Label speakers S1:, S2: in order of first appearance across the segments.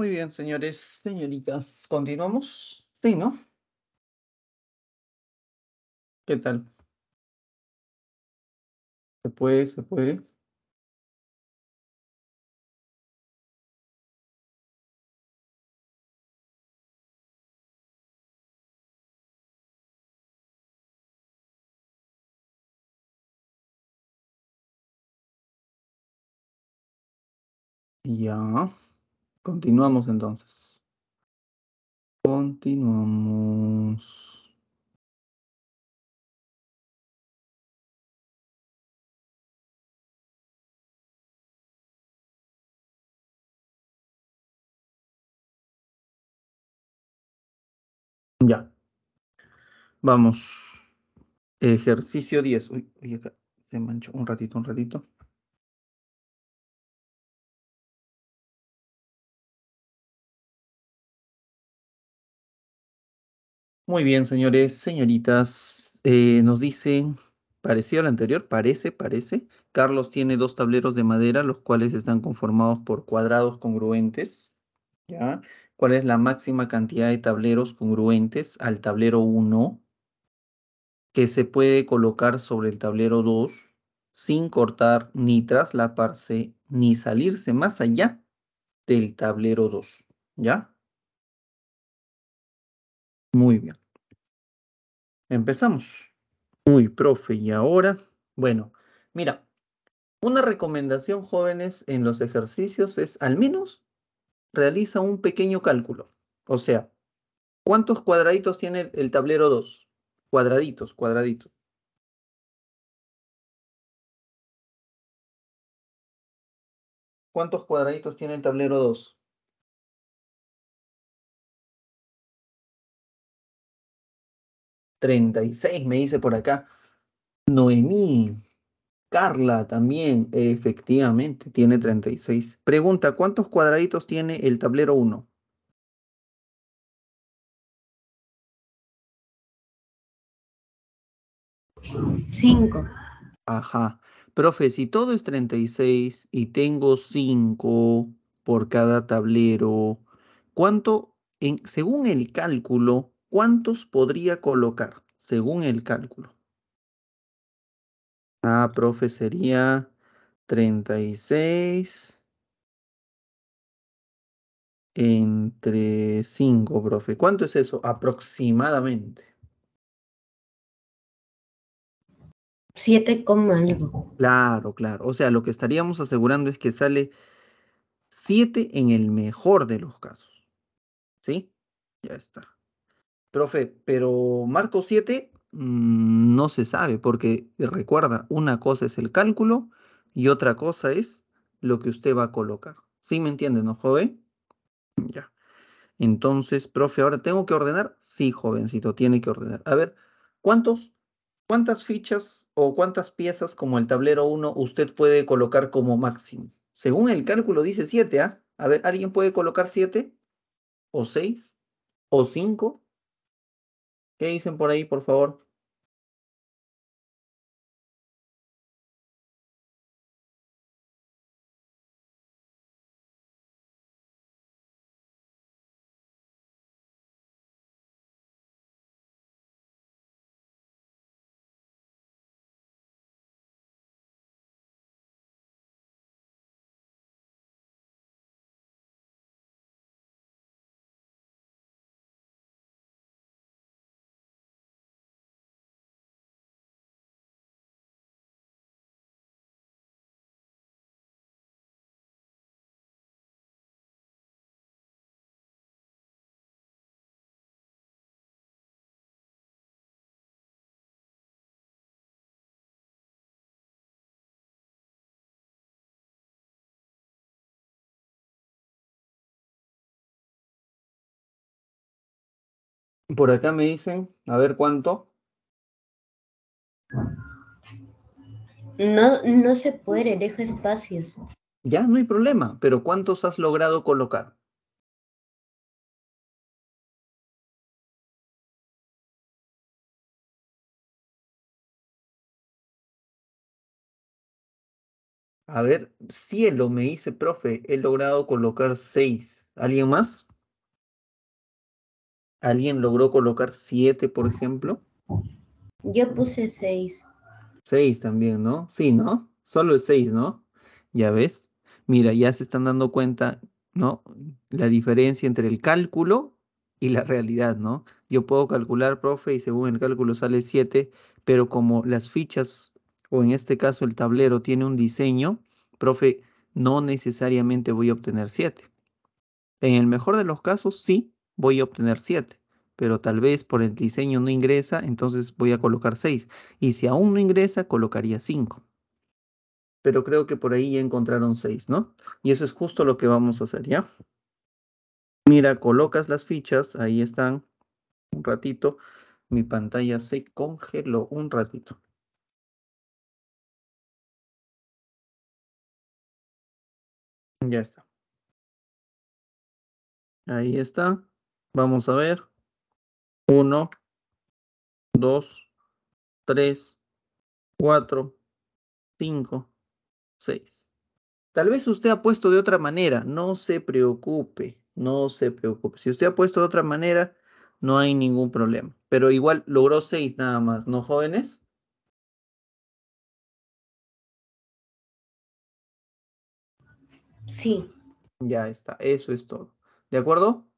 S1: Muy bien, señores, señoritas, continuamos. Sí, ¿no? ¿Qué tal? Se puede, se puede. Ya. Continuamos entonces. Continuamos. Ya. Vamos. Ejercicio 10. Uy, uy, acá se manchó un ratito, un ratito. Muy bien, señores,
S2: señoritas, eh, nos dicen, parecido al anterior, parece, parece. Carlos tiene dos tableros de madera, los cuales están conformados por cuadrados congruentes. ¿Ya? ¿Cuál es la máxima cantidad de tableros congruentes al tablero 1 que se puede colocar sobre el tablero 2 sin cortar ni traslaparse ni salirse más allá del tablero 2? ¿Ya? Muy bien. Empezamos. Uy, profe, ¿y ahora? Bueno, mira, una recomendación, jóvenes, en los ejercicios es al menos realiza un pequeño cálculo. O sea, ¿cuántos cuadraditos tiene el, tablero 2?
S1: Cuadraditos, cuadraditos. ¿Cuántos cuadraditos tiene el tablero 2? 36, me dice por acá. Noemí, Carla
S2: también, efectivamente, tiene 36. Pregunta, ¿cuántos cuadraditos tiene el tablero
S1: 1? Cinco. Ajá. Profe,
S2: si todo es 36 y tengo 5 por cada tablero, ¿cuánto, según el cálculo, ¿cuántos podría colocar según el cálculo? Ah, profe, sería 36 entre 5, profe. ¿Cuánto es eso aproximadamente? 7, Claro, claro. O sea, lo que estaríamos asegurando es que sale 7 en el mejor de los casos. ¿Sí? Ya está. Profe, pero Marco 7 mm, no se sabe, porque recuerda, una cosa es el cálculo y otra cosa es lo que usted va a colocar. ¿Sí me entienden, no, joven? Ya. Entonces, profe, ahora tengo que ordenar. Sí, jovencito, tiene que ordenar. A ver, ¿cuántos, ¿cuántas fichas o cuántas piezas como el tablero 1 usted puede colocar como máximo? Según el cálculo dice 7, ¿ah? A ver, ¿alguien puede colocar
S1: 7? ¿O 6? ¿O 5? ¿Qué dicen por ahí, por favor? Por acá me dicen, a ver cuánto. No, no se puede, deja espacios. Ya, no hay problema, pero ¿cuántos has logrado colocar? A ver, cielo, me dice, profe, he logrado colocar seis. ¿Alguien
S2: más? ¿Alguien logró colocar siete, por ejemplo? Yo puse seis. Seis también, ¿no? Sí, ¿no? Solo el seis, ¿no? Ya ves. Mira, ya se están dando cuenta, ¿no? La diferencia entre el cálculo y la realidad, ¿no? Yo puedo calcular, profe, y según el cálculo sale 7, pero como las fichas, o en este caso el tablero, tiene un diseño, profe, no necesariamente voy a obtener 7. En el mejor de los casos, sí, voy a obtener 7, pero tal vez por el diseño no ingresa, entonces voy a colocar 6. Y si aún no ingresa, colocaría 5. Pero creo que por ahí ya encontraron 6, ¿no? Y eso es justo lo que vamos a hacer, ¿ya? Mira, colocas las fichas, ahí están, un ratito. Mi pantalla
S1: se congeló un ratito. Ya está. Ahí está. Vamos a ver. Uno.
S2: Dos. Tres. Cuatro. Cinco. Seis. Tal vez usted ha puesto de otra manera, no se preocupe, no se preocupe. Si usted ha puesto de otra manera, no hay ningún problema. Pero igual logró
S1: seis nada más, ¿no, jóvenes? Sí. Ya está, eso es todo. ¿De acuerdo?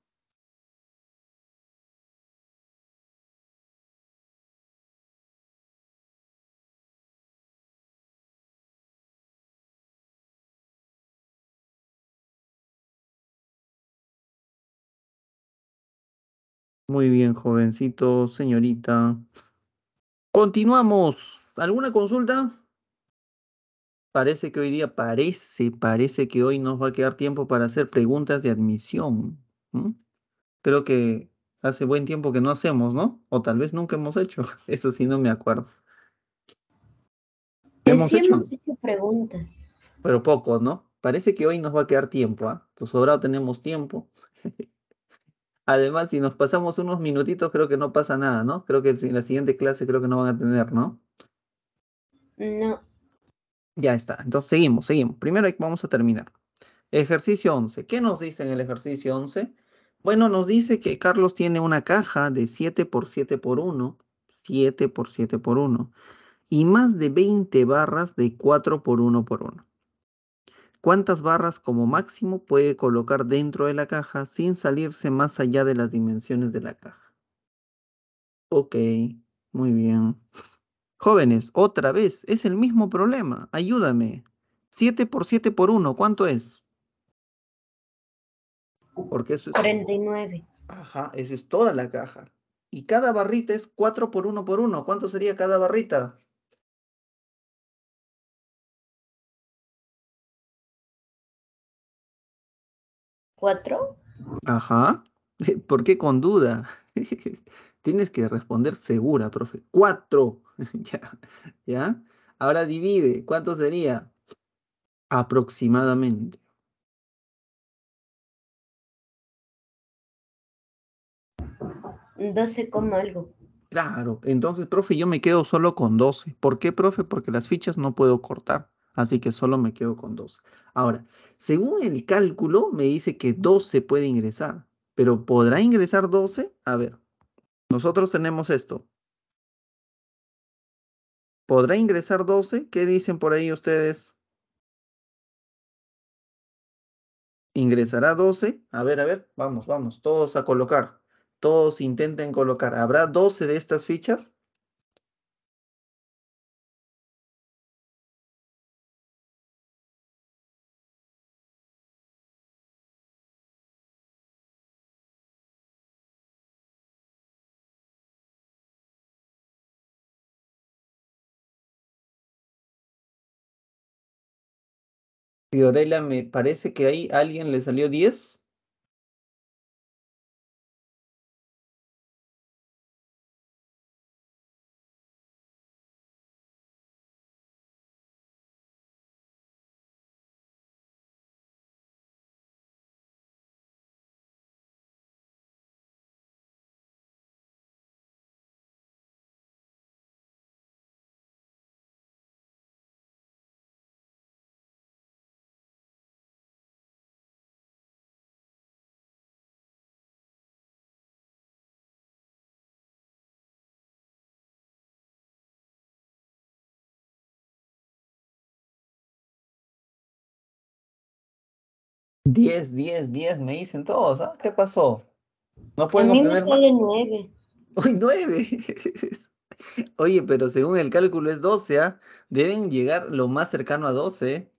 S1: Muy bien, jovencito, señorita. Continuamos. ¿Alguna consulta?
S2: Parece que hoy día, parece, parece que hoy nos va a quedar tiempo para hacer preguntas de admisión. Creo que hace buen tiempo que no hacemos, ¿no? O tal vez nunca hemos hecho. Eso sí, no me acuerdo. Hemos, hecho? preguntas. Pero pocos, ¿no? Parece que hoy nos va a quedar tiempo, ¿ah? ¿eh? Sobrado tenemos tiempo. Además, si nos pasamos unos minutitos, creo que no pasa nada, ¿no? Creo que en la siguiente clase creo que no van a tener, ¿no? No. Ya está. Entonces seguimos, seguimos. Primero vamos a terminar. Ejercicio 11. ¿Qué nos dice en el ejercicio 11? Bueno, nos dice que Carlos tiene una caja de 7 x 7 x 1, 7 x 7 x 1, y más de 20 barras de 4 x 1 x 1 cuántas barras como máximo puede colocar dentro de la caja sin salirse más allá de las dimensiones de la caja. Ok, muy bien. Jóvenes, otra vez, es el mismo problema. Ayúdame. 7 por 7 por 1, ¿cuánto es? Porque eso es... 49. Ajá, eso es toda la caja. Y cada barrita es 4 por
S1: 1 por 1. ¿Cuánto sería cada barrita? ¿Cuatro? Ajá. ¿Por qué con duda? Tienes que responder segura,
S2: profe. Cuatro. ya. ¿Ya? Ahora divide. ¿Cuánto sería?
S1: Aproximadamente. Doce como algo. Claro,
S2: entonces, profe, yo me quedo solo con 12. ¿Por qué, profe? Porque las fichas no puedo cortar. Así que solo me quedo con 12. Ahora, según el cálculo, me dice que 12 puede ingresar, pero ¿podrá ingresar 12? A ver, nosotros tenemos esto.
S1: ¿Podrá ingresar 12? ¿Qué dicen por ahí ustedes? ¿Ingresará 12? A ver, a ver,
S2: vamos, vamos, todos a colocar. Todos intenten colocar. ¿Habrá 12 de estas fichas?
S1: Fiorella me parece que ahí alguien le salió 10. 10, 10, 10, me dicen todos.
S2: ¿ah? ¿Qué pasó? No puedo. A mí sale 9. Uy, 9. Oye, pero según el cálculo es 12, ¿ah? Deben llegar lo más cercano a 12.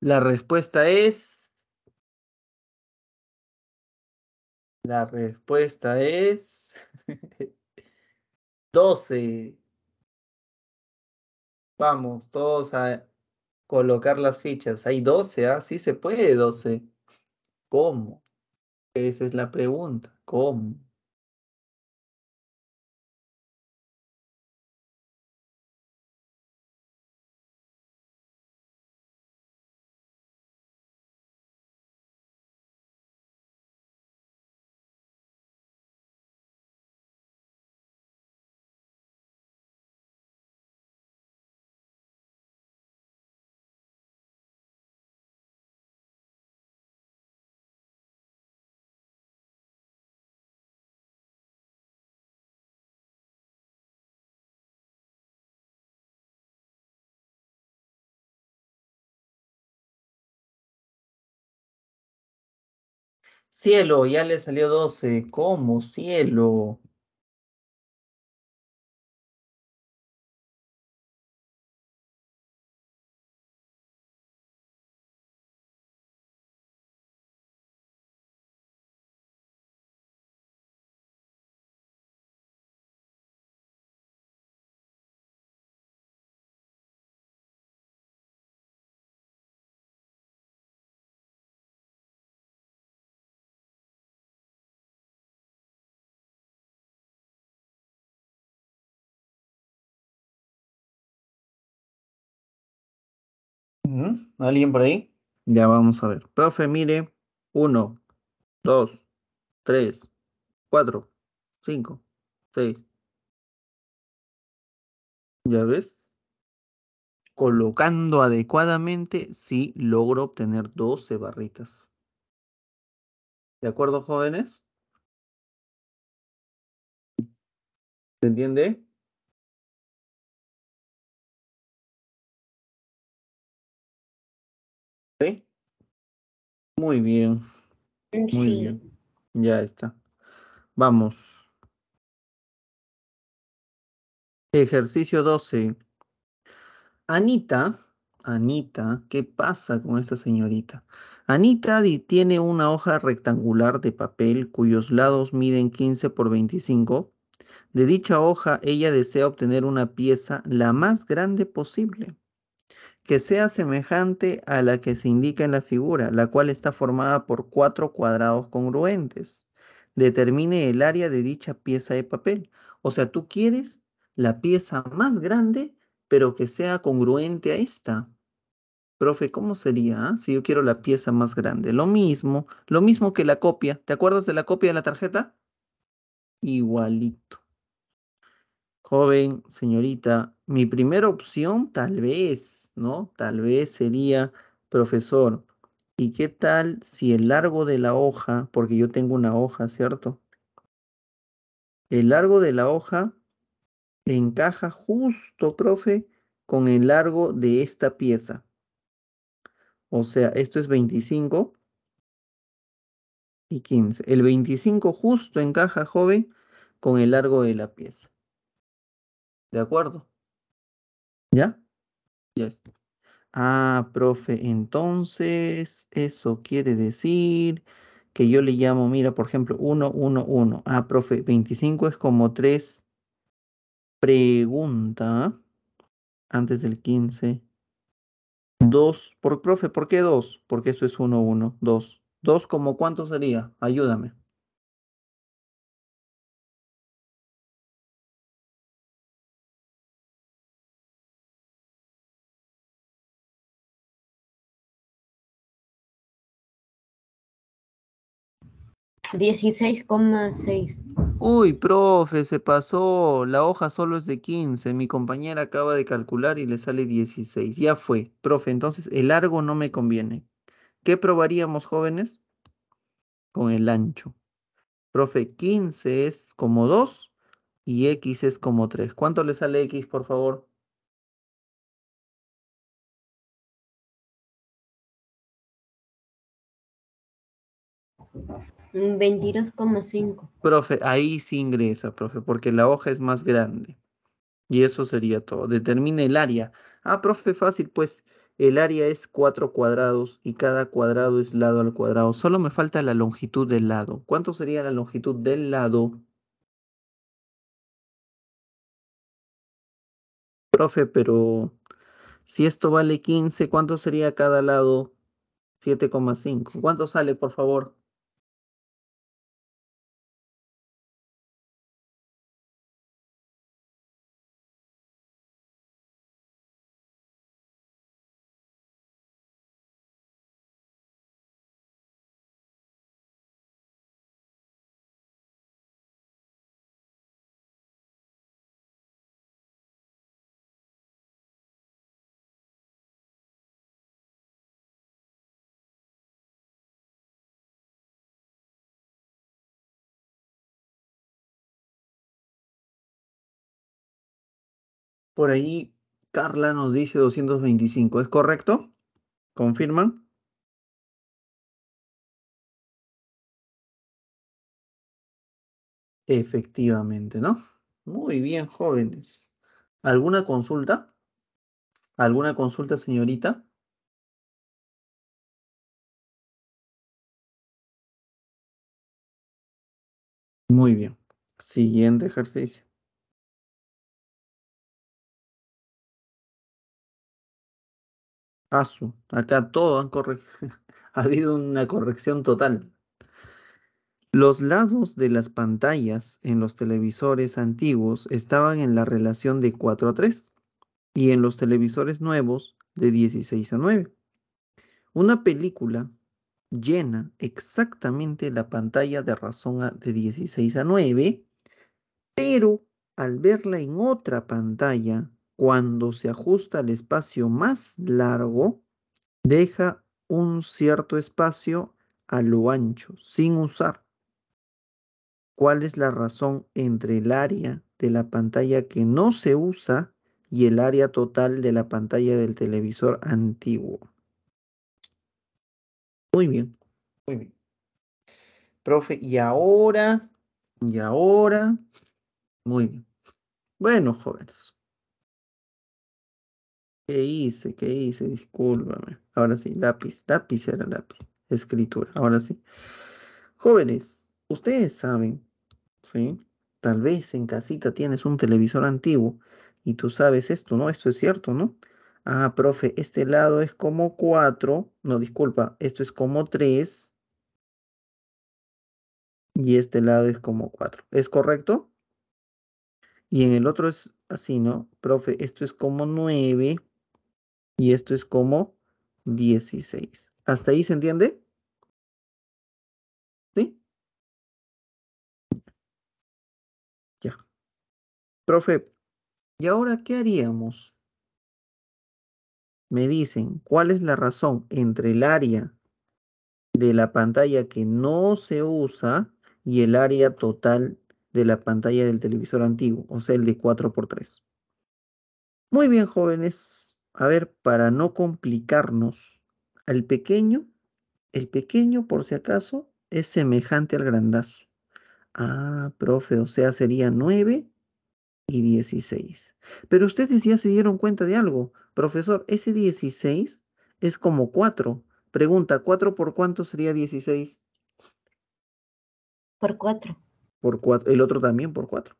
S1: La respuesta es... La respuesta es... Doce.
S2: Vamos, todos a colocar las fichas. Hay doce, ¿ah? Sí se
S1: puede doce. ¿Cómo? Esa es la pregunta. ¿Cómo? Cielo, ya le salió doce. ¿Cómo? Cielo. ¿Alguien por ahí? Ya vamos a ver.
S2: Profe, mire. Uno, dos, tres, cuatro, cinco, seis. ¿Ya ves? Colocando adecuadamente, sí logro obtener
S1: 12 barritas. ¿De acuerdo, jóvenes? ¿Se entiende? Muy bien. Muy bien. Ya está.
S2: Vamos. Ejercicio 12. Anita, Anita, ¿qué pasa con esta señorita? Anita tiene una hoja rectangular de papel cuyos lados miden 15 por 25. De dicha hoja, ella desea obtener una pieza la más grande posible que sea semejante a la que se indica en la figura, la cual está formada por cuatro cuadrados congruentes. Determine el área de dicha pieza de papel. O sea, tú quieres la pieza más grande, pero que sea congruente a esta. Profe, ¿cómo sería ah? si yo quiero la pieza más grande? Lo mismo, lo mismo que la copia. ¿Te acuerdas de la copia de la tarjeta? Igualito joven, señorita, mi primera opción tal vez, ¿no? Tal vez sería profesor. ¿Y qué tal si el largo de la hoja, porque yo tengo una hoja, ¿cierto? El largo de la hoja encaja justo, profe, con el largo de esta pieza. O sea, esto es 25 y 15. El 25 justo encaja, joven, con el largo de la pieza. ¿De acuerdo? ¿Ya? Ya está. Ah, profe, entonces eso quiere decir que yo le llamo, mira, por ejemplo, 1, 1, 1. Ah, profe, 25 es como 3 pregunta antes del 15. 2, por profe, ¿por qué 2? Porque eso
S1: es 1, 1, 2. 2 como cuánto sería? Ayúdame. 16,6.
S2: Uy, profe, se pasó. La hoja solo es de 15. Mi compañera acaba de calcular y le sale 16. Ya fue. Profe, entonces el largo no me conviene. ¿Qué probaríamos, jóvenes? Con el ancho. Profe, 15
S1: es como 2 y X es como 3. ¿Cuánto le sale X, por favor? 22,5. Mm, profe,
S2: ahí sí ingresa, profe, porque la hoja es más grande. Y eso sería todo. Determina el área. Ah, profe, fácil, pues el área es 4 cuadrados y cada cuadrado es lado al cuadrado. Solo me falta la longitud del lado. ¿Cuánto sería la longitud del lado? Profe, pero si esto vale 15, ¿cuánto sería cada lado?
S1: 7,5. ¿Cuánto sale, por favor? Por ahí Carla nos dice 225, ¿es correcto? ¿Confirman? Efectivamente, ¿no? Muy bien, jóvenes. ¿Alguna consulta? ¿Alguna consulta, señorita? Muy bien. Siguiente ejercicio. Asu, acá todo
S2: ha habido una corrección total. Los lados de las pantallas en los televisores antiguos estaban en la relación de 4 a 3 y en los televisores nuevos de 16 a 9. Una película llena exactamente la pantalla de razón de 16 a 9, pero al verla en otra pantalla cuando se ajusta al espacio más largo, deja un cierto espacio a lo ancho, sin usar. ¿Cuál es la razón entre el área de la pantalla que no se usa y el área total de la pantalla del televisor antiguo? Muy bien, muy bien. Profe, y ahora, y ahora, muy bien. Bueno, jóvenes. ¿Qué hice? ¿Qué hice? Discúlpame. Ahora sí, lápiz. Lápiz era lápiz. Escritura. Ahora sí. Jóvenes, ustedes saben, ¿sí? Tal vez en casita tienes un televisor antiguo y tú sabes esto, ¿no? Esto es cierto, ¿no? Ah, profe, este lado es como cuatro. No, disculpa, esto es como tres. Y este lado es como cuatro. ¿Es correcto? Y en el otro es así, ¿no? Profe, esto es como
S1: nueve y esto es como 16. ¿Hasta ahí se entiende? ¿Sí? Ya. Profe, ¿y ahora qué haríamos?
S2: Me dicen, ¿cuál es la razón entre el área de la pantalla que no se usa y el área total de la pantalla del televisor antiguo, o sea, el de 4x3? Muy bien, jóvenes a ver, para no complicarnos, al pequeño, el pequeño por si acaso es semejante al grandazo. Ah, profe, o sea, sería 9 y 16. Pero ustedes ya se dieron cuenta de algo. Profesor, ese 16 es como 4. Pregunta, ¿cuatro por cuánto sería 16? Por 4. Por 4. El otro también por 4.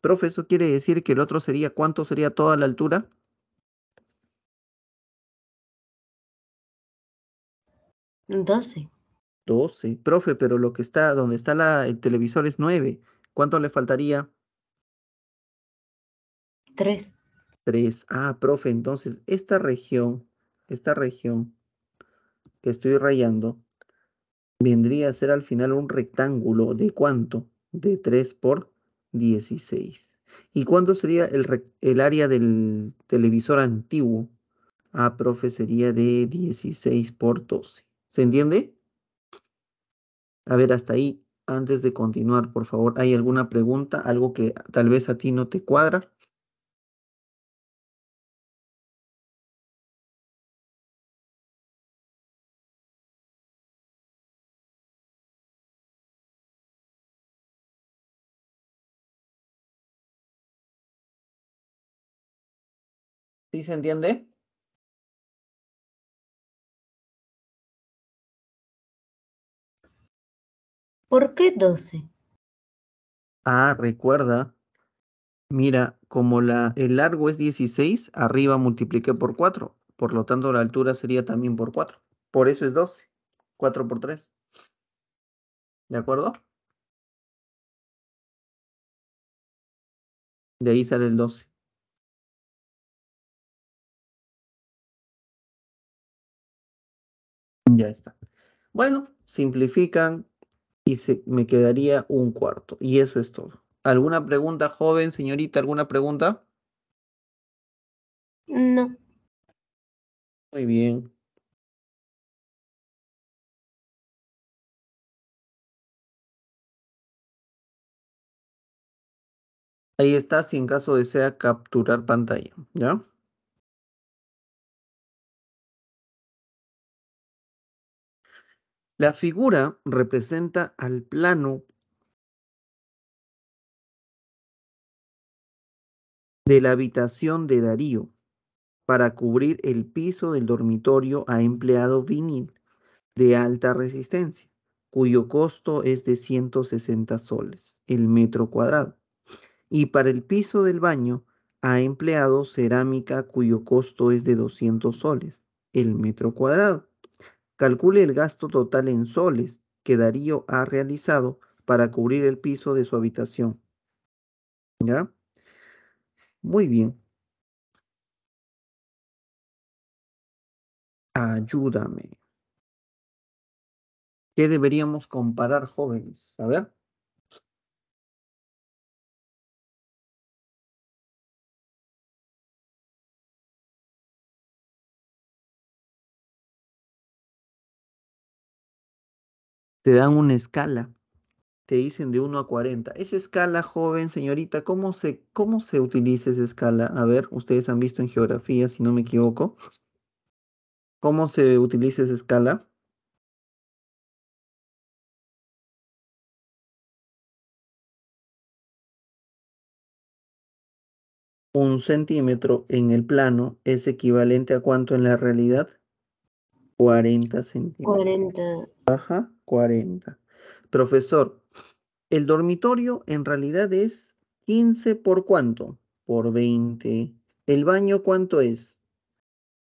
S2: Profe, eso quiere decir que el otro sería, ¿cuánto sería toda la altura? 12. 12. Profe, pero lo que está, donde está la, el televisor es 9. ¿Cuánto le faltaría? 3. 3. Ah, profe, entonces esta región, esta región que estoy rayando, vendría a ser al final un rectángulo de cuánto? De 3 por 16. ¿Y cuánto sería el, el área del televisor antiguo? Ah, profe, sería de 16 por 12. ¿Se entiende? A ver, hasta ahí, antes de continuar, por favor, ¿hay alguna
S1: pregunta? ¿Algo que tal vez a ti no te cuadra? ¿Sí se entiende? ¿Por qué 12?
S2: Ah, recuerda. Mira, como la, el largo es 16, arriba multipliqué por 4. Por lo tanto, la altura sería también por 4. Por eso es 12.
S1: 4 por 3. ¿De acuerdo? De ahí sale el 12. Ya está. Bueno, simplifican, y se, me quedaría un cuarto. Y eso es
S2: todo. ¿Alguna pregunta, joven, señorita? ¿Alguna pregunta?
S1: No. Muy bien. Ahí está si en caso desea capturar pantalla, ¿ya? La figura representa al plano de la habitación de Darío
S2: para cubrir el piso del dormitorio ha empleado vinil de alta resistencia, cuyo costo es de 160 soles el metro cuadrado, y para el piso del baño ha empleado cerámica cuyo costo es de 200 soles el metro cuadrado. Calcule el gasto total en soles que Darío ha realizado para cubrir el piso de su habitación.
S1: ¿Ya? Muy bien. Ayúdame. ¿Qué deberíamos comparar, jóvenes? A ver. te dan una escala, te dicen de 1 a 40. Esa escala,
S2: joven, señorita, ¿cómo se, cómo se utiliza esa escala? A ver, ustedes han visto en geografía,
S1: si no me equivoco. ¿Cómo se utiliza esa escala? Un centímetro en el plano
S2: es equivalente a cuánto en la realidad? 40 centímetros.
S1: 40.
S2: Baja 40. Profesor, el dormitorio en realidad es 15 por cuánto? Por 20. ¿El baño cuánto es?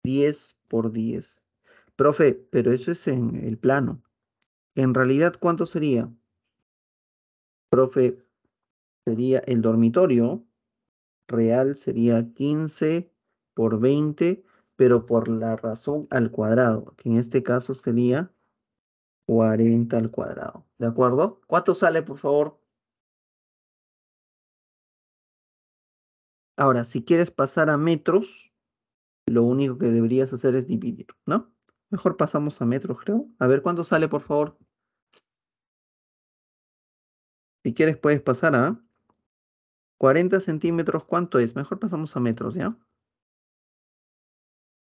S2: 10 por 10. Profe, pero eso es en el plano. En realidad, ¿cuánto sería? Profe, sería el dormitorio real, sería 15 por 20 pero por la razón al cuadrado, que en este caso sería
S1: 40 al cuadrado. ¿De acuerdo?
S2: ¿Cuánto sale, por favor?
S1: Ahora, si quieres pasar a metros,
S2: lo único que deberías hacer es dividir, ¿no? Mejor pasamos a metros, creo. A ver, ¿cuánto sale, por favor? Si quieres, puedes pasar a 40 centímetros. ¿Cuánto es? Mejor pasamos a metros, ¿ya?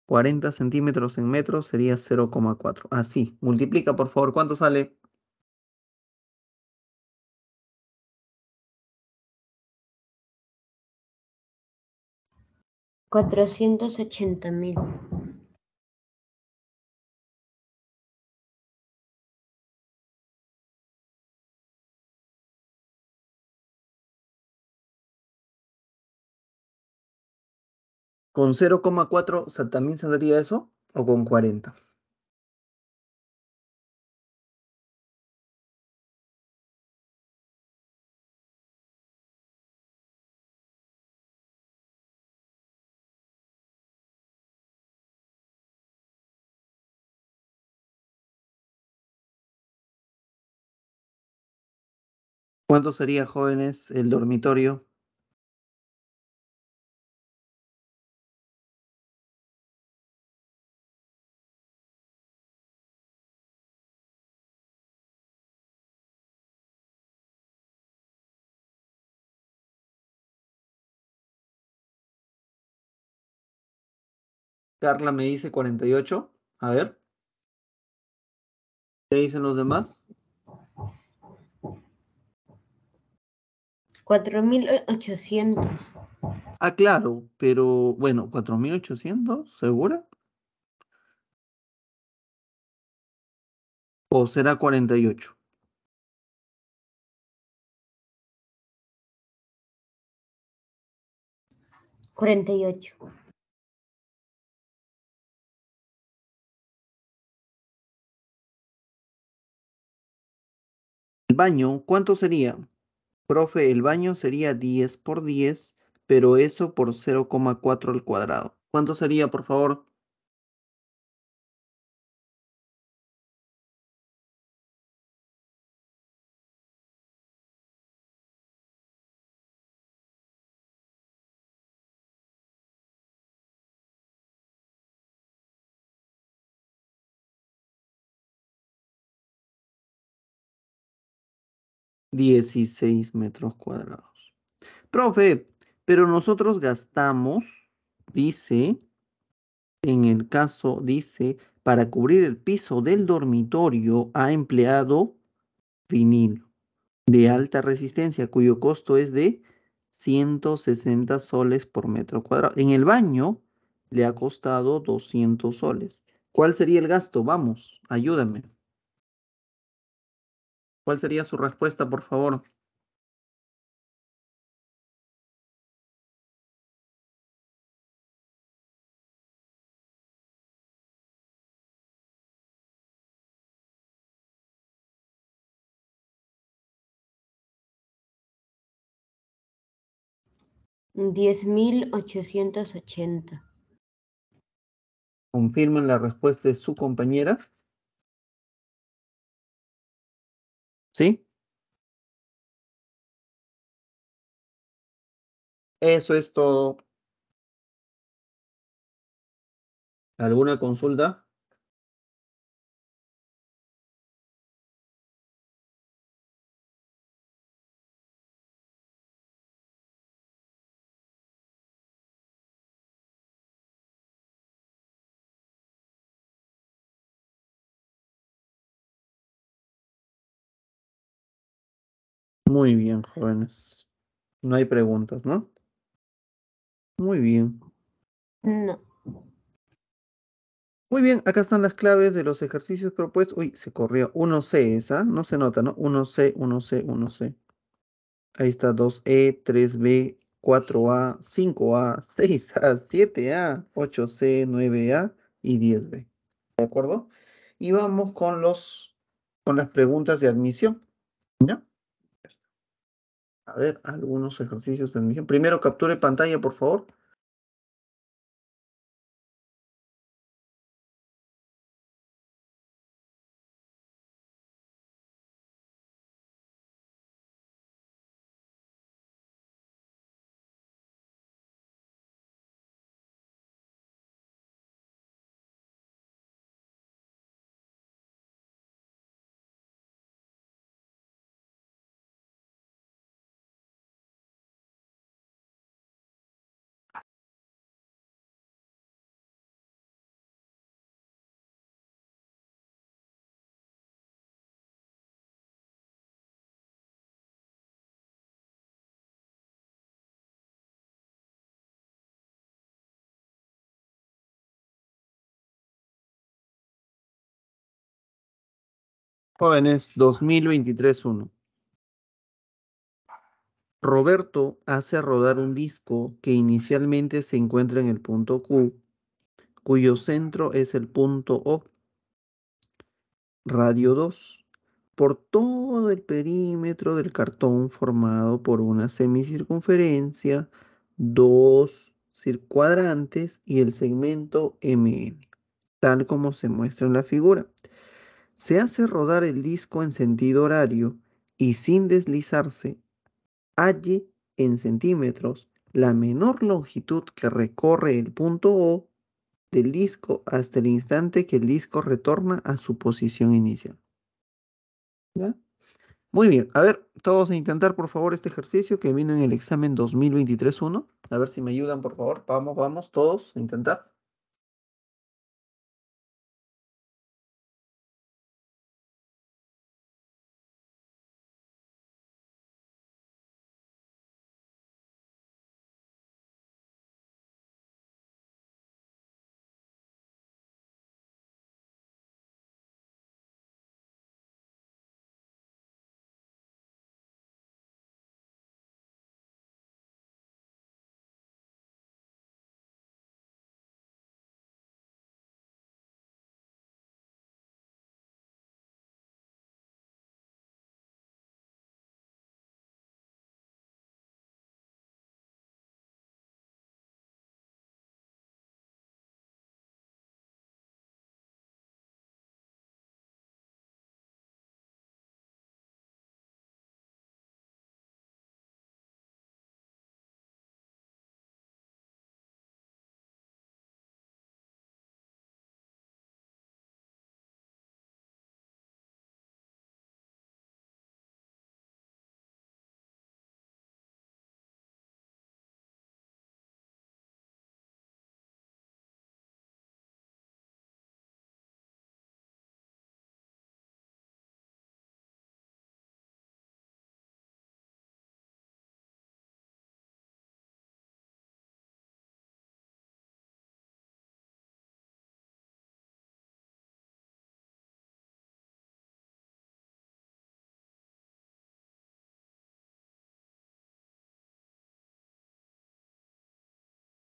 S2: 40 centímetros en metros sería 0,4. Así, ah, multiplica
S1: por favor, ¿cuánto sale? Cuatrocientos mil. ¿Con 0,4 también saldría eso o con 40? ¿Cuánto sería, jóvenes, el dormitorio Carla me dice 48. A ver.
S2: ¿Qué dicen los demás?
S1: 4800.
S2: Ah, claro, pero bueno,
S1: 4800, ¿segura? ¿O será 48? Cuarenta y ocho. baño, ¿cuánto sería? Profe,
S2: el baño sería 10 por 10, pero eso por 0,4 al cuadrado.
S1: ¿Cuánto sería, por favor? 16 metros
S2: cuadrados. Profe, pero nosotros gastamos, dice, en el caso, dice, para cubrir el piso del dormitorio ha empleado vinilo de alta resistencia, cuyo costo es de 160 soles por metro cuadrado. En el baño le ha costado 200 soles. ¿Cuál sería el gasto? Vamos, ayúdame.
S1: ¿Cuál sería su respuesta, por favor? Diez mil ochocientos ochenta. Confirman la respuesta de su compañera. ¿Sí? Eso es todo. ¿Alguna consulta? Muy bien, jóvenes. No hay preguntas, ¿no? Muy bien. No.
S2: Muy bien, acá están las claves de los ejercicios propuestos. Uy, se corrió 1C esa, ¿ah? no se nota, ¿no? 1C, 1C, 1C. Ahí está 2E, 3B, 4A, 5A, 6A, 7A, 8C, 9A y 10B. ¿De acuerdo? Y vamos con los con las preguntas de admisión. ¿Ya? A ver,
S1: algunos ejercicios de admisión. Primero capture pantalla, por favor. Jóvenes 2023-1.
S2: Roberto hace rodar un disco que inicialmente se encuentra en el punto Q, cuyo centro es el punto O. Radio 2. Por todo el perímetro del cartón formado por una semicircunferencia, dos cuadrantes y el segmento MN, tal como se muestra en la figura. Se hace rodar el disco en sentido horario y sin deslizarse, allí en centímetros la menor longitud que recorre el punto O del disco hasta el instante que el disco retorna a su posición inicial. Muy bien, a ver, todos a intentar por favor este ejercicio que vino en el examen 2023-1. A ver si me ayudan por favor, vamos, vamos, todos a intentar.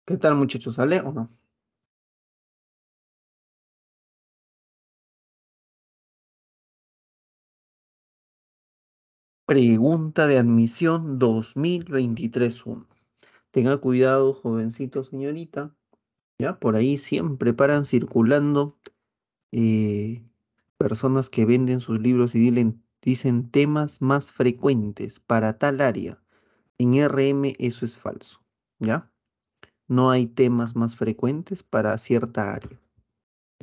S1: ¿Qué tal muchachos? ¿Sale o no? Pregunta de admisión
S2: 2023-1. Tenga cuidado, jovencito, señorita. Ya, por ahí siempre paran circulando eh, personas que venden sus libros y dicen temas más frecuentes para tal área. En RM eso es falso. ¿Ya? no hay temas más frecuentes para cierta área.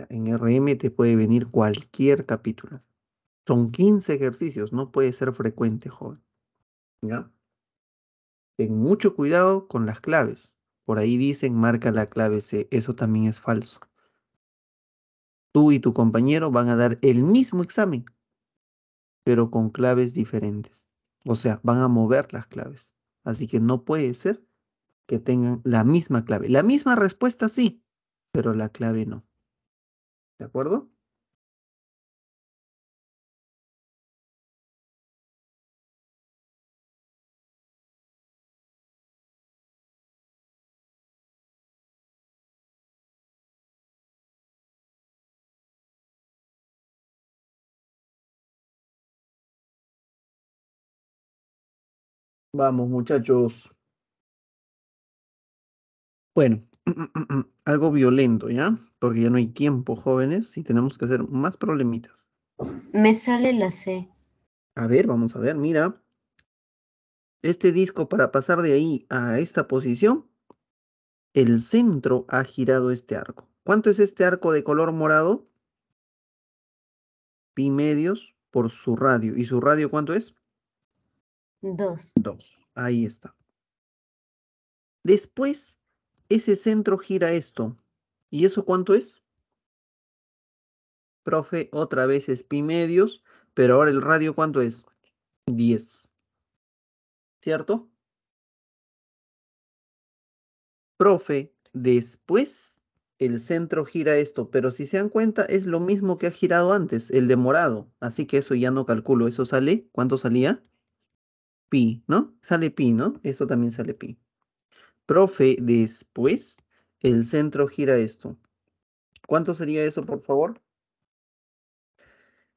S2: En RM te puede venir cualquier capítulo. Son 15 ejercicios, no puede ser frecuente, joven. Ten mucho cuidado con las claves. Por ahí dicen marca la clave C, eso también es falso. Tú y tu compañero van a dar el mismo examen, pero con claves diferentes. O sea, van a mover las claves. Así que no puede ser que tengan la misma clave. La misma respuesta sí,
S1: pero la clave no. ¿De acuerdo? Vamos, muchachos. Bueno, algo
S2: violento, ¿ya? Porque ya no hay tiempo, jóvenes, y tenemos que hacer más problemitas. Me sale la C. A ver, vamos a ver, mira. Este disco, para pasar de ahí a esta posición, el centro ha girado este arco. ¿Cuánto es este arco de color morado? Pi medios por su radio. ¿Y su radio cuánto es? Dos. Dos. Ahí está. Después ese centro gira esto. ¿Y eso cuánto es? Profe, otra vez es pi medios, pero ahora el radio cuánto es? 10. ¿Cierto? Profe, después el centro gira esto, pero si se dan cuenta es lo mismo que ha girado antes, el de morado. Así que eso ya no calculo, eso sale, ¿cuánto salía? Pi, ¿no? Sale pi, ¿no? Eso también sale pi. Profe, después el centro gira esto. ¿Cuánto sería eso, por favor?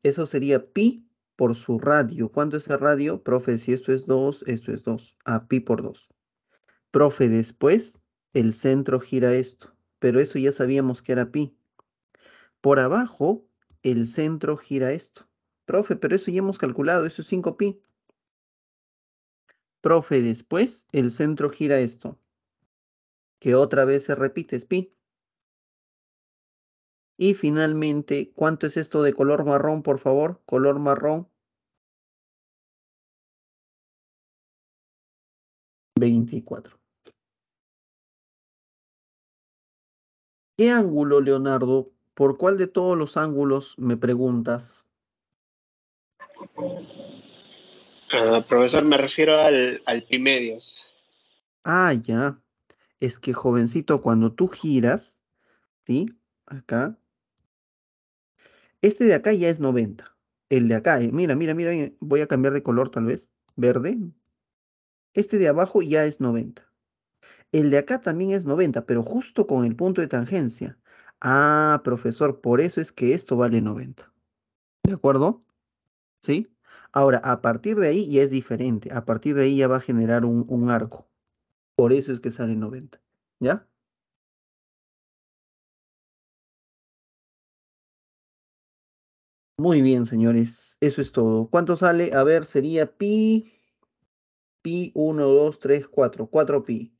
S2: Eso sería pi por su radio. ¿Cuánto es el radio? Profe, si esto es 2, esto es 2. A ah, pi por 2. Profe, después el centro gira esto. Pero eso ya sabíamos que era pi. Por abajo, el centro gira esto. Profe, pero eso ya hemos calculado, eso es 5pi. Profe, después el centro gira esto que otra vez se repite, es
S1: Y finalmente, ¿cuánto es esto de color marrón, por favor? Color marrón. 24.
S2: ¿Qué ángulo, Leonardo? ¿Por cuál de todos los ángulos me preguntas? Ah, profesor, me refiero al, al pi
S1: medios.
S2: Ah, ya es que, jovencito, cuando tú giras, ¿sí? Acá. Este de acá ya es 90. El de acá, eh, mira, mira, mira, eh, voy a cambiar de color tal vez, verde. Este de abajo ya es 90. El de acá también es 90, pero justo con el punto de tangencia. Ah, profesor, por eso es que esto vale 90. ¿De acuerdo? ¿Sí? Ahora, a partir de ahí ya es diferente. A partir de ahí ya va a generar
S1: un arco. Por eso es que sale 90. ¿Ya? Muy bien, señores. Eso es todo. ¿Cuánto sale? A ver, sería pi. Pi 1,
S2: 2, 3, 4. 4 pi.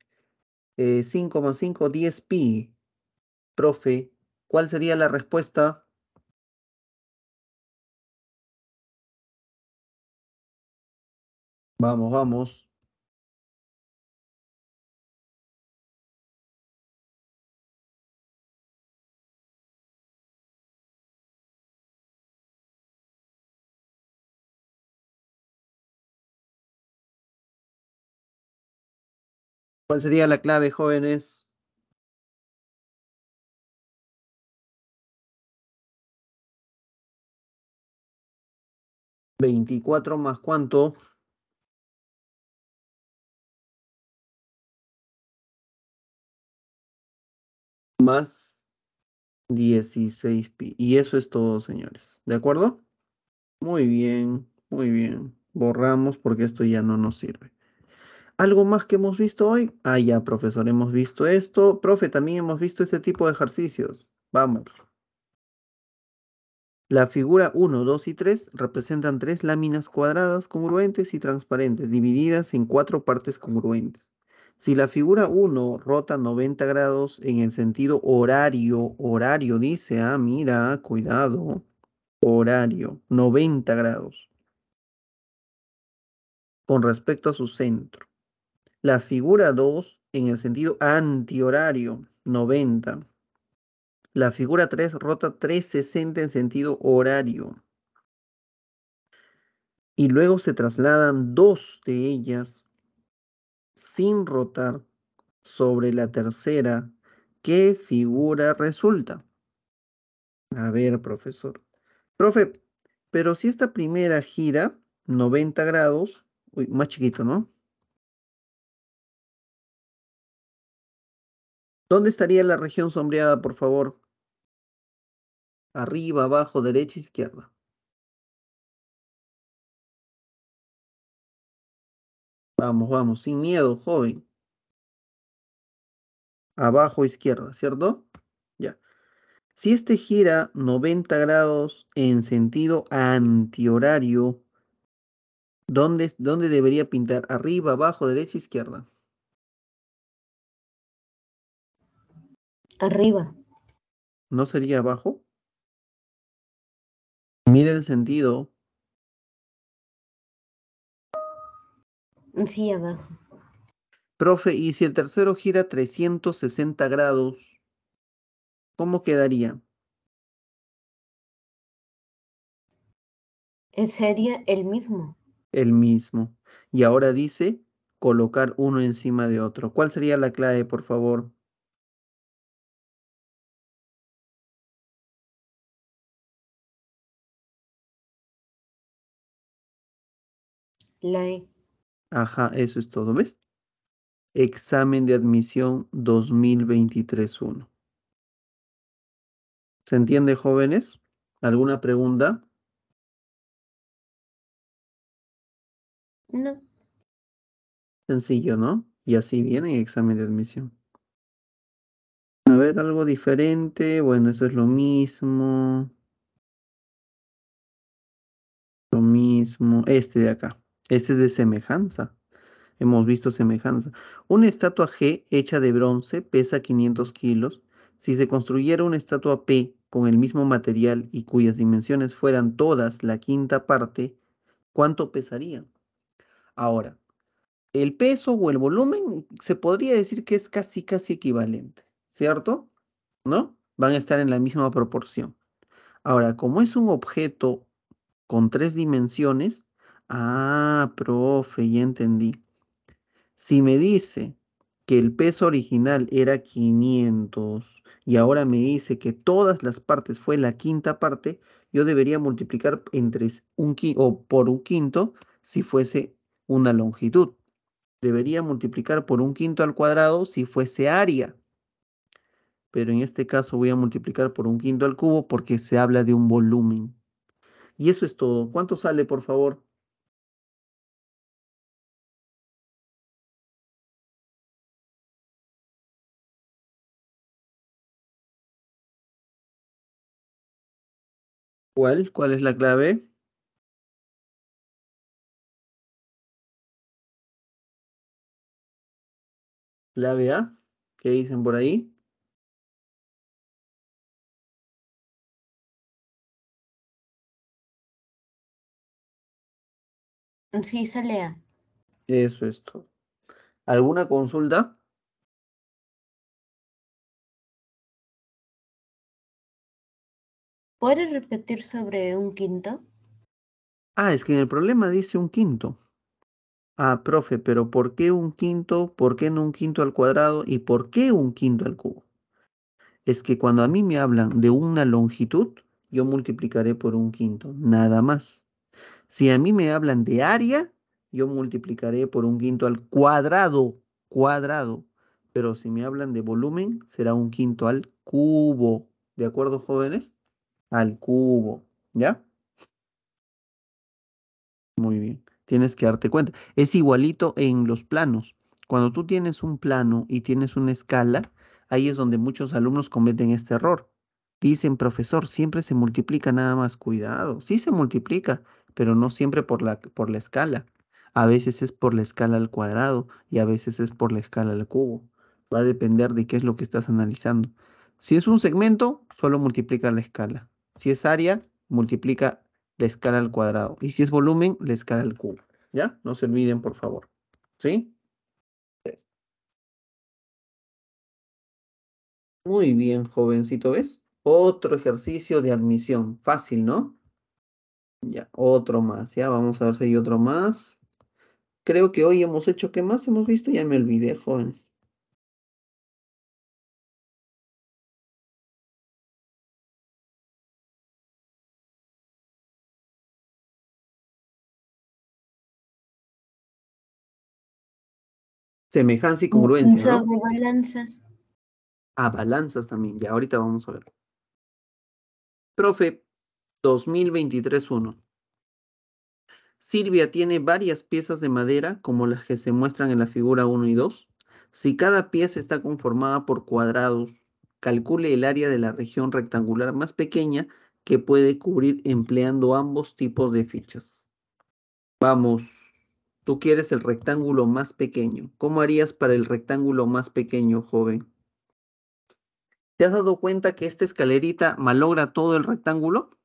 S2: 5 eh, más 5, 10 pi.
S1: Profe, ¿cuál sería la respuesta? Vamos, vamos. ¿Cuál sería la clave, jóvenes? Veinticuatro más cuánto? Más 16 pi. Y eso es todo, señores. ¿De acuerdo?
S2: Muy bien, muy bien. Borramos porque esto ya no nos sirve. ¿Algo más que hemos visto hoy? Ah, ya, profesor, hemos visto esto. Profe, también hemos visto este tipo de ejercicios. Vamos. La figura 1, 2 y 3 representan tres láminas cuadradas congruentes y transparentes, divididas en cuatro partes congruentes. Si la figura 1 rota 90 grados en el sentido horario, horario dice, ah, mira, cuidado, horario, 90 grados, con respecto a su centro. La figura 2 en el sentido antihorario, 90. La figura 3 rota 360 en sentido horario. Y luego se trasladan dos de ellas sin rotar sobre la tercera. ¿Qué figura resulta? A ver, profesor. Profe, pero si esta primera gira 90 grados, uy, más chiquito, ¿no?
S1: ¿Dónde estaría la región sombreada, por favor? Arriba, abajo, derecha, izquierda. Vamos, vamos, sin miedo, joven. Abajo, izquierda, ¿cierto?
S2: Ya. Si este gira 90 grados en sentido antihorario, ¿dónde, ¿dónde debería pintar? Arriba, abajo, derecha,
S1: izquierda. arriba. ¿No sería abajo? Mira el sentido. Sí, abajo.
S2: Profe, ¿y si el tercero gira 360 grados, cómo quedaría?
S1: Eh, sería el mismo.
S2: El mismo. Y ahora dice colocar
S1: uno encima de otro. ¿Cuál sería la clave, por favor? E. Ajá, eso es todo, ¿ves?
S2: Examen de admisión 2023-1.
S1: ¿Se entiende, jóvenes? ¿Alguna pregunta? No. Sencillo, ¿no? Y así viene el examen de admisión. A ver, algo
S2: diferente. Bueno, eso es lo mismo. Lo mismo. Este de acá. Este es de semejanza. Hemos visto semejanza. Una estatua G hecha de bronce pesa 500 kilos. Si se construyera una estatua P con el mismo material y cuyas dimensiones fueran todas la quinta parte, ¿cuánto pesaría? Ahora, el peso o el volumen se podría decir que es casi, casi equivalente, ¿cierto? ¿No? Van a estar en la misma proporción. Ahora, como es un objeto con tres dimensiones, Ah, profe, ya entendí. Si me dice que el peso original era 500 y ahora me dice que todas las partes fue la quinta parte, yo debería multiplicar entre un o por un quinto si fuese una longitud. Debería multiplicar por un quinto al cuadrado si fuese área. Pero en este caso voy a multiplicar por un quinto al cubo porque se habla de un volumen. Y eso es todo.
S1: ¿Cuánto sale, por favor? ¿Cuál? ¿Cuál es la clave? Clave A. ¿Qué dicen por ahí? Sí, se lea. Eso es todo. ¿Alguna consulta? ¿Puedes repetir sobre un quinto?
S2: Ah, es que en el problema dice un quinto. Ah, profe, pero ¿por qué un quinto? ¿Por qué no un quinto al cuadrado? ¿Y por qué un quinto al cubo? Es que cuando a mí me hablan de una longitud, yo multiplicaré por un quinto, nada más. Si a mí me hablan de área, yo multiplicaré por un quinto al cuadrado, cuadrado. Pero si me hablan de volumen, será un quinto al cubo. ¿De acuerdo, jóvenes? al cubo, ¿ya? Muy bien, tienes que darte cuenta. Es igualito en los planos. Cuando tú tienes un plano y tienes una escala, ahí es donde muchos alumnos cometen este error. Dicen, profesor, siempre se multiplica nada más. Cuidado, sí se multiplica, pero no siempre por la, por la escala. A veces es por la escala al cuadrado y a veces es por la escala al cubo. Va a depender de qué es lo que estás analizando. Si es un segmento, solo multiplica la escala. Si es área, multiplica la escala al cuadrado. Y si es volumen, la escala al cubo. ¿Ya? No se olviden, por favor. ¿Sí? Muy bien, jovencito, ¿ves? Otro ejercicio de admisión. Fácil, ¿no? Ya, otro más. Ya, vamos a ver si hay otro más. Creo que hoy hemos hecho, ¿qué más hemos visto?
S1: Ya me olvidé, jóvenes. Semejanza y congruencia. ¿no? balanzas. A ah, balanzas también, ya ahorita
S2: vamos a ver. Profe, 2023-1. Silvia tiene varias piezas de madera como las que se muestran en la figura 1 y 2. Si cada pieza está conformada por cuadrados, calcule el área de la región rectangular más pequeña que puede cubrir empleando ambos tipos de fichas. Vamos. Tú quieres el rectángulo más pequeño. ¿Cómo harías para el rectángulo más pequeño, joven? ¿Te has dado cuenta
S1: que esta escalerita malogra todo el rectángulo?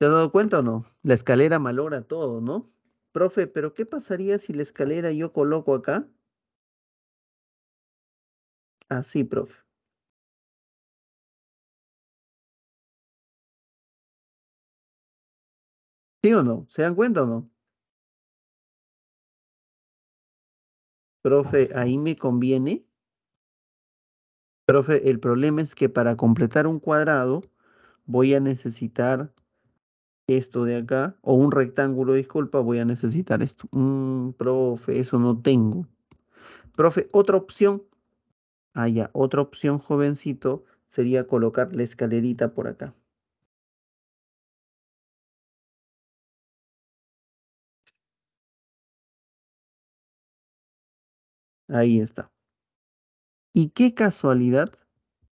S1: ¿Te has dado cuenta o no? La
S2: escalera malogra todo, ¿no? Profe, pero ¿qué pasaría si la escalera yo coloco acá?
S1: Así, profe. ¿Sí o no? ¿Se dan cuenta o no? Profe, ahí me conviene. Profe, el problema es que para
S2: completar un cuadrado voy a necesitar esto de acá, o un rectángulo, disculpa, voy a necesitar esto. Mm, profe, eso no tengo. Profe, otra opción Ah, ya. Otra opción, jovencito, sería
S1: colocar la escalerita por acá. Ahí está. Y qué casualidad,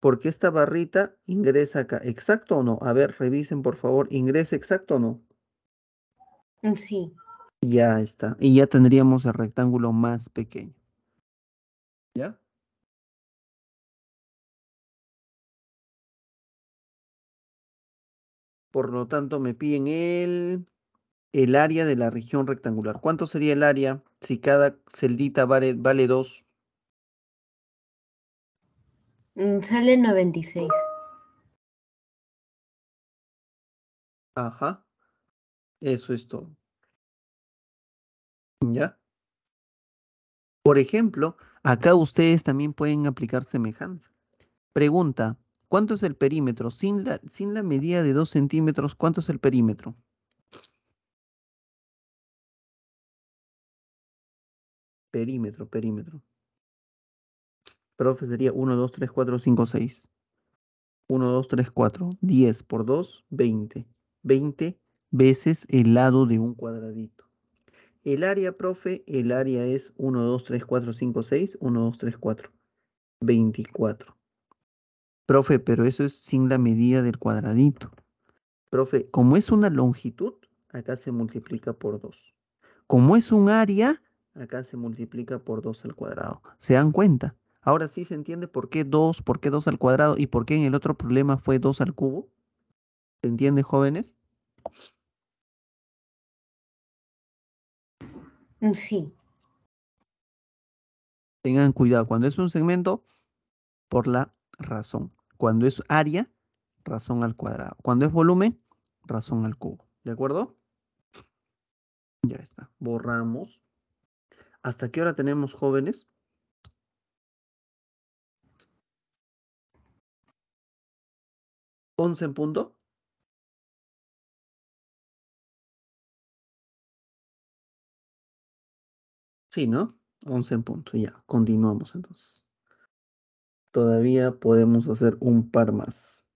S1: porque esta barrita
S2: ingresa acá. ¿Exacto o no? A ver, revisen por favor. ¿Ingresa exacto o no?
S1: Mm, sí. Ya está. Y ya tendríamos el rectángulo más pequeño. ¿Ya? Por lo tanto, me piden el,
S2: el área de la región rectangular. ¿Cuánto sería el área si cada celdita vale, vale
S1: 2? Mm, sale 96. Ajá. Eso es todo. ¿Ya? Por
S2: ejemplo, acá ustedes también pueden aplicar semejanza. Pregunta, ¿Cuánto es el perímetro? Sin la, sin la medida de 2 centímetros, ¿cuánto es el perímetro?
S1: Perímetro, perímetro. Profe, sería 1, 2, 3, 4, 5, 6.
S2: 1, 2, 3, 4. 10 por 2, 20. 20 veces el lado de un cuadradito. El área, profe, el área es 1, 2, 3, 4, 5, 6. 1, 2, 3, 4. 24. Profe, pero eso es sin la medida del cuadradito. Profe, como es una longitud, acá se multiplica por 2. Como es un área, acá se multiplica por 2 al cuadrado. ¿Se dan cuenta? Ahora sí se entiende por qué 2, por qué 2 al cuadrado y por qué en el otro problema fue 2 al cubo. ¿Se entiende, jóvenes? Mm, sí. Tengan cuidado, cuando es un segmento, por la razón. Cuando es área, razón al cuadrado. Cuando es volumen, razón al cubo. ¿De acuerdo? Ya está. Borramos. ¿Hasta qué hora tenemos jóvenes?
S1: ¿11 en punto? Sí, ¿no? 11 en punto. Ya, continuamos entonces todavía podemos hacer un par más.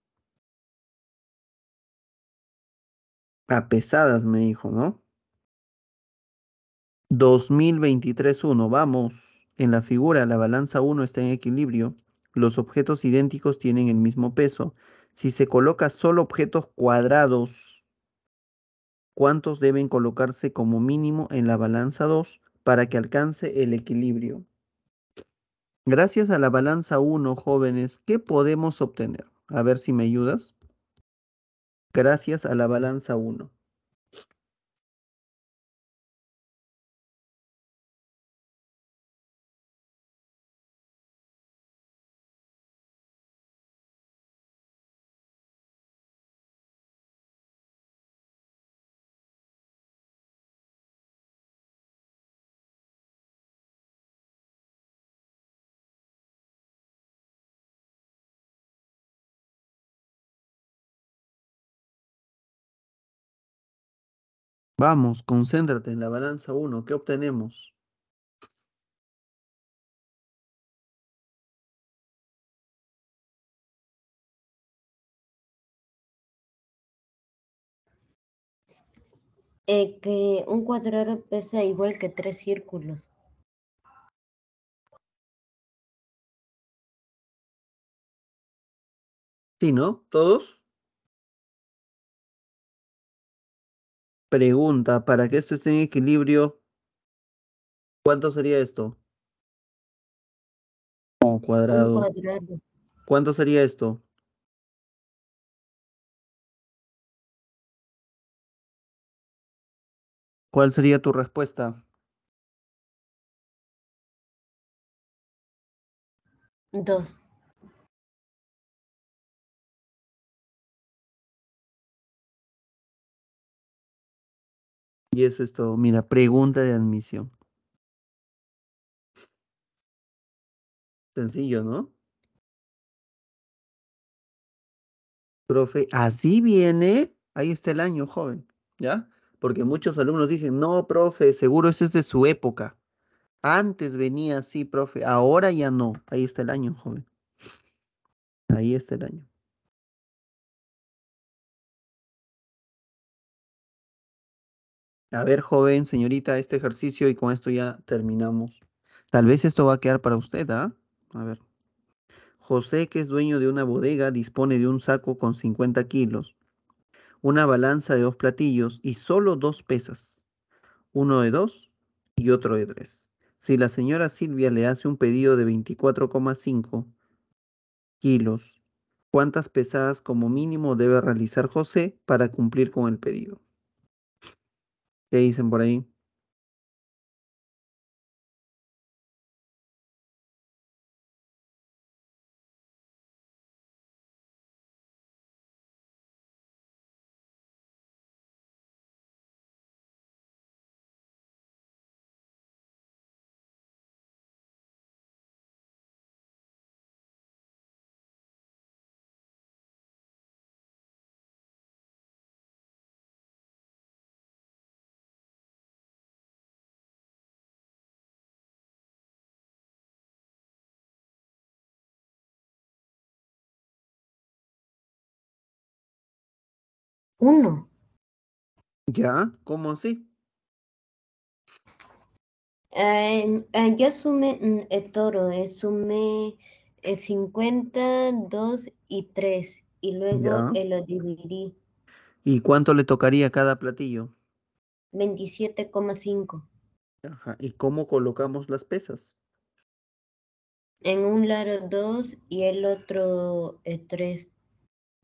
S1: A pesadas me dijo, ¿no? 2023-1, vamos.
S2: En la figura, la balanza 1 está en equilibrio. Los objetos idénticos tienen el mismo peso. Si se coloca solo objetos cuadrados, ¿cuántos deben colocarse como mínimo en la balanza 2 para que alcance el equilibrio? Gracias a la balanza 1, jóvenes, ¿qué podemos obtener? A
S1: ver si me ayudas. Gracias a la balanza 1. Vamos, concéntrate en la balanza uno. ¿Qué obtenemos? Eh, que un cuadrado pesa igual que tres círculos. ¿Sí, no? ¿Todos?
S2: pregunta, para que esto esté en equilibrio, ¿cuánto sería esto?
S1: Un cuadrado. cuadrado. ¿Cuánto sería esto? ¿Cuál sería tu respuesta? Dos. Y eso es todo. Mira, pregunta de admisión. Sencillo, ¿no? Profe, así viene, ahí está el año, joven, ¿ya? Porque
S2: muchos alumnos dicen, no, profe, seguro ese es de su época. Antes venía así,
S1: profe, ahora ya no. Ahí está el año, joven. Ahí está el año. A ver, joven, señorita, este ejercicio y con esto ya terminamos. Tal vez esto
S2: va a quedar para usted, ¿ah? A ver. José, que es dueño de una bodega, dispone de un saco con 50 kilos, una balanza de dos platillos y solo dos pesas, uno de dos y otro de tres. Si la señora Silvia le hace un pedido de 24,5 kilos, ¿cuántas pesadas como mínimo debe realizar José para cumplir con el pedido?
S1: ¿Qué dicen por ahí? uno. ¿Ya? ¿Cómo así? Eh, eh, yo sumé mm,
S2: el eh, toro, eh, sumé 50, eh, 2 y 3 y luego eh, lo dividí. ¿Y cuánto le tocaría a cada platillo? 27,5. ¿Y cómo colocamos las pesas?
S1: En un lado 2 y el otro 3.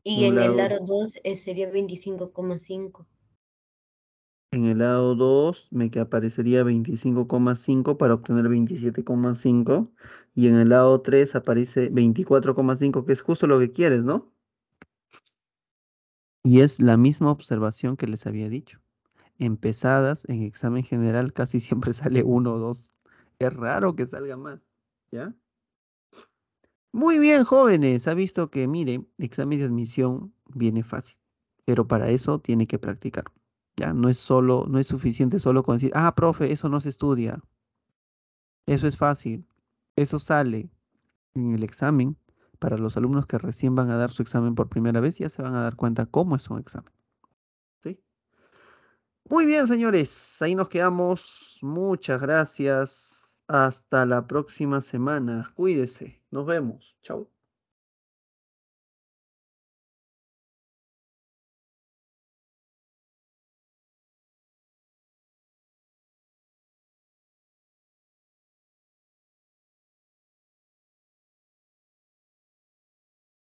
S1: Y en, el lado, 2 eh, sería 25,5.
S2: En el lado 2 me aparecería 25,5 para obtener 27,5. Y en el lado 3 aparece 24,5, que es justo lo que quieres, ¿no? Y es la misma observación que les había dicho. Empezadas en examen general, casi siempre sale uno o dos. Es raro que salga más, ¿ya? Muy bien, jóvenes. Ha visto que, mire, examen de admisión viene fácil, pero para eso tiene que practicar. Ya no es solo, no es suficiente solo con decir, ah, profe, eso no se estudia. Eso es fácil. Eso sale en el examen. Para los alumnos que recién van a dar su examen por primera vez, ya se van a dar cuenta cómo es un examen. ¿Sí? Muy bien, señores. Ahí nos quedamos. Muchas gracias. Hasta la próxima
S1: semana. Cuídese. Nos vemos. Chao.